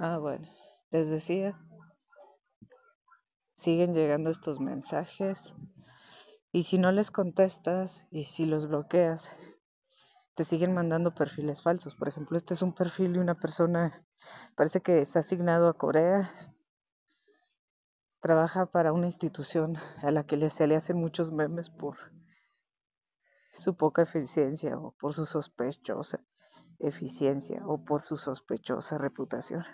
Ah, bueno, les decía, siguen llegando estos mensajes y si no les contestas y si los bloqueas, te siguen mandando perfiles falsos. Por ejemplo, este es un perfil de una persona, parece que está asignado a Corea, trabaja para una institución a la que se le hacen muchos memes por su poca eficiencia o por su sospechosa eficiencia o por su sospechosa reputación.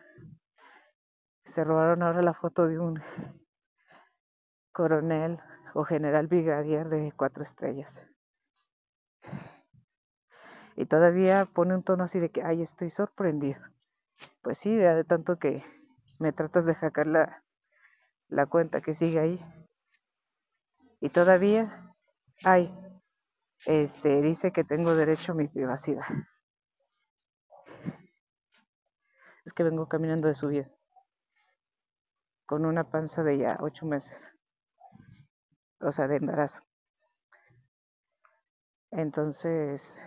Se robaron ahora la foto de un coronel o general brigadier de cuatro estrellas. Y todavía pone un tono así de que, ay, estoy sorprendido. Pues sí, de tanto que me tratas de jacar la, la cuenta que sigue ahí. Y todavía, ay, este, dice que tengo derecho a mi privacidad. Es que vengo caminando de su vida. con una panza de ya ocho meses, o sea, de embarazo. Entonces,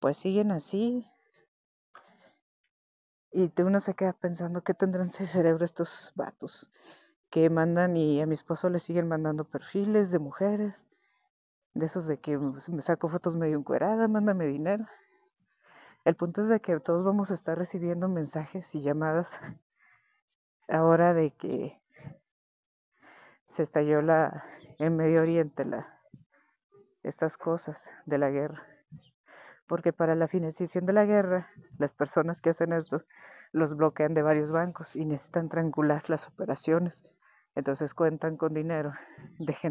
pues siguen así, y uno se queda pensando, ¿qué tendrán ese cerebro estos vatos? Que mandan y a mi esposo le siguen mandando perfiles de mujeres, de esos de que pues, me saco fotos medio encuerada, mándame dinero. El punto es de que todos vamos a estar recibiendo mensajes y llamadas ahora de que se estalló la en Medio Oriente la estas cosas de la guerra porque para la financiación de la guerra, las personas que hacen esto los bloquean de varios bancos y necesitan triangular las operaciones. Entonces cuentan con dinero de gente